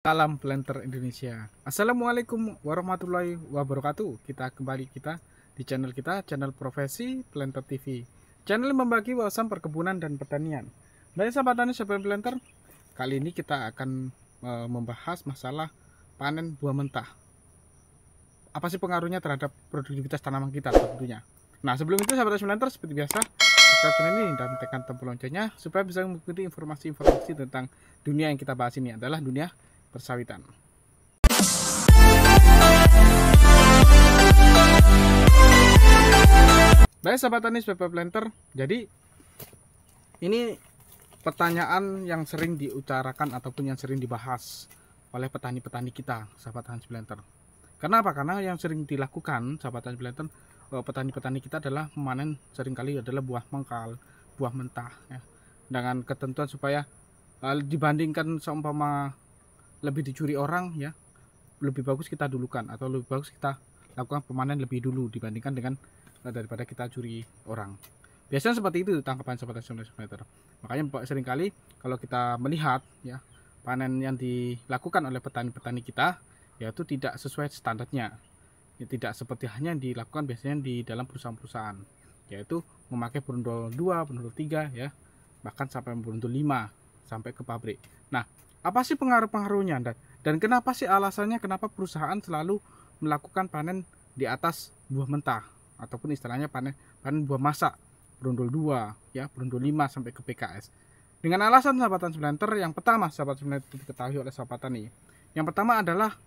Salam Planter Indonesia. Assalamualaikum warahmatullahi wabarakatuh. Kita kembali kita di channel kita, channel Profesi Planter TV. Channel membagi wawasan perkebunan dan pertanian. Baik sahabat tani sahabat planter, kali ini kita akan e, membahas masalah panen buah mentah. Apa sih pengaruhnya terhadap produktivitas tanaman kita tentunya. Nah, sebelum itu sahabat tani planter seperti biasa ini dan tekan tombol loncengnya supaya bisa mengikuti informasi-informasi tentang dunia yang kita bahas ini adalah dunia persawitan. Baik sahabat tani PP Planter, jadi ini pertanyaan yang sering diutarakan ataupun yang sering dibahas oleh petani-petani kita, sahabat Hans Planter. Kenapa? Karena yang sering dilakukan sahabat Hans Planter, eh, petani-petani kita adalah memanen seringkali adalah buah mengkal, buah mentah ya. Dengan ketentuan supaya eh, dibandingkan seumpama lebih dicuri orang ya lebih bagus kita dulukan atau lebih bagus kita lakukan pemanen lebih dulu dibandingkan dengan eh, daripada kita curi orang biasanya seperti itu tangkapan seperti semeter makanya seringkali kalau kita melihat ya panen yang dilakukan oleh petani-petani kita yaitu tidak sesuai standarnya ya, tidak seperti hanya yang dilakukan biasanya di dalam perusahaan-perusahaan yaitu memakai berundul 2, berundul 3 ya bahkan sampai berundul 5 sampai ke pabrik nah apa sih pengaruh-pengaruhnya dan dan kenapa sih alasannya kenapa perusahaan selalu melakukan panen di atas buah mentah ataupun istilahnya panen panen buah masak berundul 2 ya berundul 5 sampai ke PKS dengan alasan sahabatan sebelanter yang pertama sahabat itu diketahui oleh sahabatan ini yang pertama adalah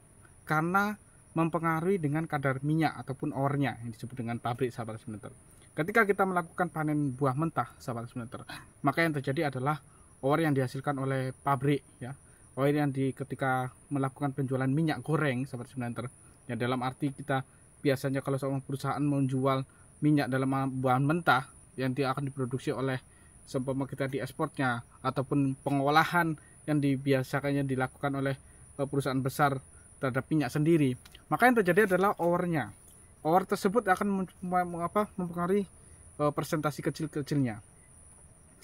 karena mempengaruhi dengan kadar minyak ataupun ornya yang disebut dengan pabrik sahabat sebentar. Ketika kita melakukan panen buah mentah sahabat sebentar, maka yang terjadi adalah power yang dihasilkan oleh pabrik ya power yang di ketika melakukan penjualan minyak goreng seperti sebentar, ya dalam arti kita biasanya kalau seorang perusahaan menjual minyak dalam bahan mentah yang dia akan diproduksi oleh seumpama kita di ekspornya ataupun pengolahan yang dibiasakannya dilakukan oleh eh, perusahaan besar terhadap minyak sendiri maka yang terjadi adalah ownernya ownernya tersebut akan mempengaruhi eh, persentasi kecil-kecilnya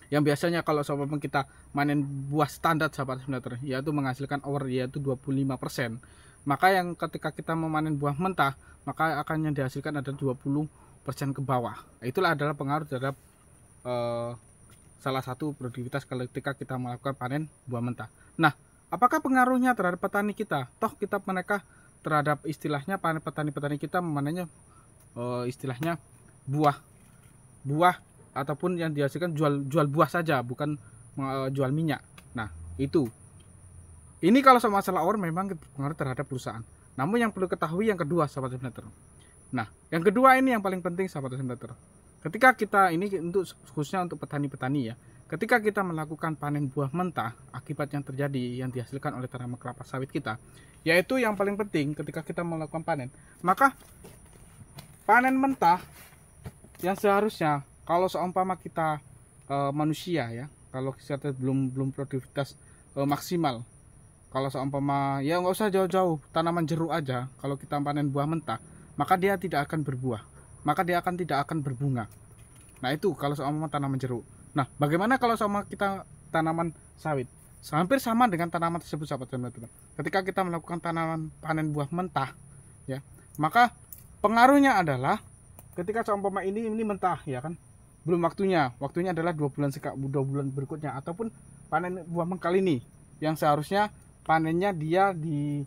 yang biasanya kalau sobat kita manen buah standar sahabat smelter yaitu menghasilkan over yaitu 25% maka yang ketika kita memanen buah mentah maka akan yang dihasilkan ada 20% ke bawah itulah adalah pengaruh terhadap uh, salah satu produktivitas ketika kita melakukan panen buah mentah nah apakah pengaruhnya terhadap petani kita toh kita mereka terhadap istilahnya panen petani-petani kita memanennya uh, eh, istilahnya buah buah ataupun yang dihasilkan jual jual buah saja bukan eh, jual minyak nah itu ini kalau sama masalah ore memang pengaruh terhadap perusahaan namun yang perlu ketahui yang kedua sahabat simulator nah yang kedua ini yang paling penting sahabat simulator ketika kita ini untuk khususnya untuk petani-petani ya ketika kita melakukan panen buah mentah akibat yang terjadi yang dihasilkan oleh tanaman kelapa sawit kita yaitu yang paling penting ketika kita melakukan panen maka panen mentah yang seharusnya kalau seumpama kita e, manusia ya kalau kita belum belum produktivitas e, maksimal kalau seumpama ya nggak usah jauh-jauh tanaman jeruk aja kalau kita panen buah mentah maka dia tidak akan berbuah maka dia akan tidak akan berbunga nah itu kalau seumpama tanaman jeruk nah bagaimana kalau sama kita tanaman sawit hampir sama dengan tanaman tersebut sahabat teman-teman ketika kita melakukan tanaman panen buah mentah ya maka pengaruhnya adalah ketika seumpama ini ini mentah ya kan belum waktunya waktunya adalah dua bulan sekak dua bulan berikutnya ataupun panen buah mengkal ini yang seharusnya panennya dia di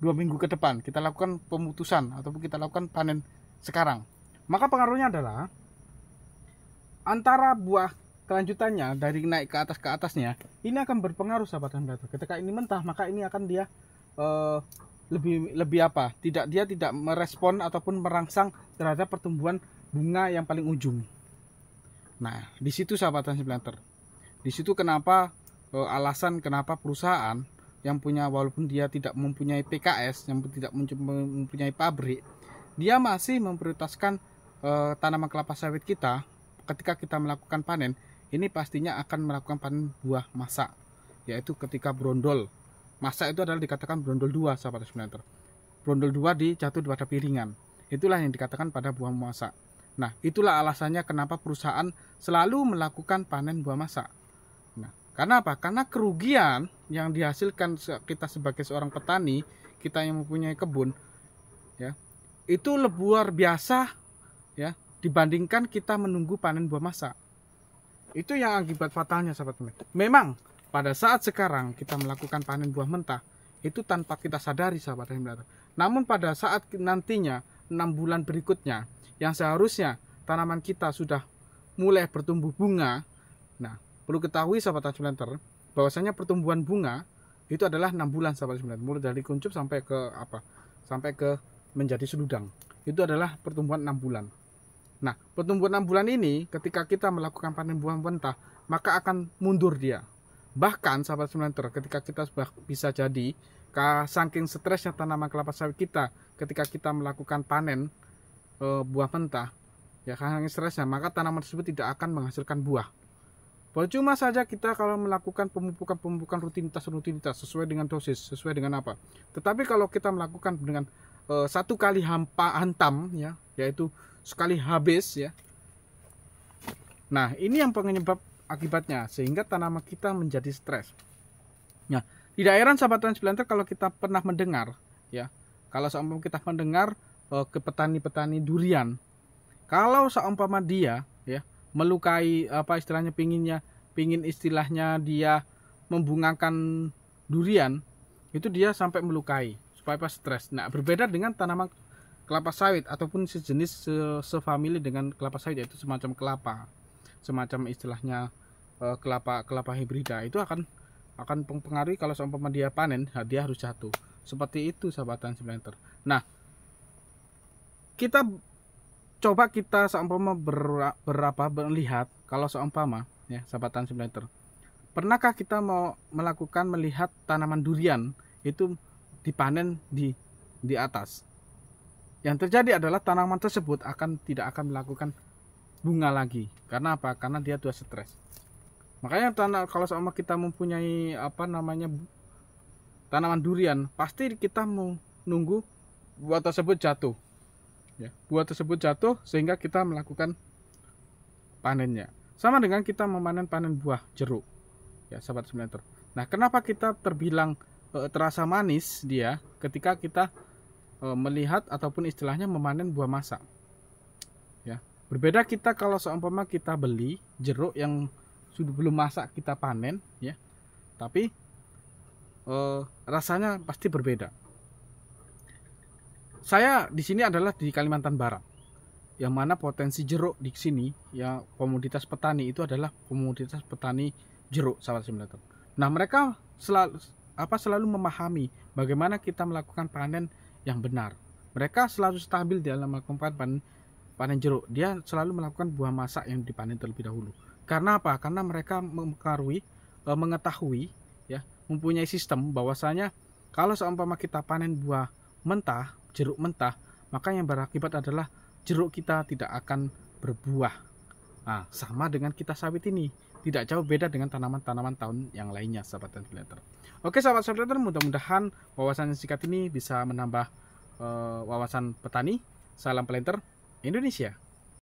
dua minggu ke depan kita lakukan pemutusan ataupun kita lakukan panen sekarang maka pengaruhnya adalah antara buah kelanjutannya dari naik ke atas ke atasnya ini akan berpengaruh sahabat data. ketika ini mentah maka ini akan dia eh, lebih lebih apa tidak dia tidak merespon ataupun merangsang terhadap pertumbuhan bunga yang paling ujung Nah, di situ sahabat transplanter. Di situ kenapa eh, alasan kenapa perusahaan yang punya walaupun dia tidak mempunyai PKS, yang tidak mempunyai pabrik, dia masih memprioritaskan eh, tanaman kelapa sawit kita ketika kita melakukan panen. Ini pastinya akan melakukan panen buah masak, yaitu ketika brondol. Masak itu adalah dikatakan brondol 2 sahabat transplanter. Brondol 2 dijatuh pada piringan. Itulah yang dikatakan pada buah masak. Nah, itulah alasannya kenapa perusahaan selalu melakukan panen buah masak. Nah, karena apa? Karena kerugian yang dihasilkan kita sebagai seorang petani, kita yang mempunyai kebun, ya, itu luar biasa, ya, dibandingkan kita menunggu panen buah masak. Itu yang akibat fatalnya, sahabat teman. Memang pada saat sekarang kita melakukan panen buah mentah itu tanpa kita sadari, sahabat teman. Namun pada saat nantinya 6 bulan berikutnya yang seharusnya tanaman kita sudah mulai bertumbuh bunga. Nah, perlu ketahui sahabat transplanter, bahwasanya pertumbuhan bunga itu adalah 6 bulan sahabat transplanter, mulai dari kuncup sampai ke apa? Sampai ke menjadi seludang. Itu adalah pertumbuhan 6 bulan. Nah, pertumbuhan 6 bulan ini ketika kita melakukan panen buah mentah, maka akan mundur dia. Bahkan sahabat semenanter ketika kita bisa jadi saking stresnya tanaman kelapa sawit kita ketika kita melakukan panen e, buah mentah ya karena stresnya maka tanaman tersebut tidak akan menghasilkan buah percuma saja kita kalau melakukan pemupukan pemupukan rutinitas rutinitas sesuai dengan dosis sesuai dengan apa tetapi kalau kita melakukan dengan e, satu kali hampa hantam ya yaitu sekali habis ya nah ini yang penyebab akibatnya sehingga tanaman kita menjadi stres nah di daerah sahabat transplanter kalau kita pernah mendengar ya kalau sampai kita mendengar uh, ke petani-petani durian kalau seumpama dia ya melukai apa istilahnya pinginnya pingin istilahnya dia membungakan durian itu dia sampai melukai supaya pas stres nah berbeda dengan tanaman kelapa sawit ataupun sejenis se sefamili dengan kelapa sawit yaitu semacam kelapa semacam istilahnya uh, kelapa kelapa hibrida itu akan akan mempengaruhi kalau seumpama dia panen nah, dia harus jatuh seperti itu sahabatan sebentar. nah kita coba kita seumpama ber, berapa melihat kalau seumpama ya sahabatan simulator pernahkah kita mau melakukan melihat tanaman durian itu dipanen di di atas yang terjadi adalah tanaman tersebut akan tidak akan melakukan bunga lagi karena apa karena dia sudah stres makanya tanah kalau sama kita mempunyai apa namanya tanaman durian pasti kita menunggu nunggu buah tersebut jatuh Ya, buah tersebut jatuh sehingga kita melakukan panennya. Sama dengan kita memanen panen buah jeruk. Ya, sahabat semelenter. Nah, kenapa kita terbilang e, terasa manis dia ketika kita e, melihat ataupun istilahnya memanen buah masak? Ya, berbeda kita kalau seumpama kita beli jeruk yang sudah belum masak kita panen ya. Tapi e, rasanya pasti berbeda saya di sini adalah di Kalimantan Barat yang mana potensi jeruk di sini ya komoditas petani itu adalah komoditas petani jeruk sahabat simulator. Nah mereka selalu apa selalu memahami bagaimana kita melakukan panen yang benar. Mereka selalu stabil dalam melakukan panen, panen jeruk. Dia selalu melakukan buah masak yang dipanen terlebih dahulu. Karena apa? Karena mereka mempengaruhi, e, mengetahui, ya, mempunyai sistem bahwasanya kalau seumpama kita panen buah mentah jeruk mentah, maka yang berakibat adalah jeruk kita tidak akan berbuah. Nah, sama dengan kita sawit ini, tidak jauh beda dengan tanaman-tanaman tahun yang lainnya, sahabat ventilator. Oke, sahabat ventilator, mudah-mudahan wawasan singkat ini bisa menambah uh, wawasan petani. Salam planter Indonesia.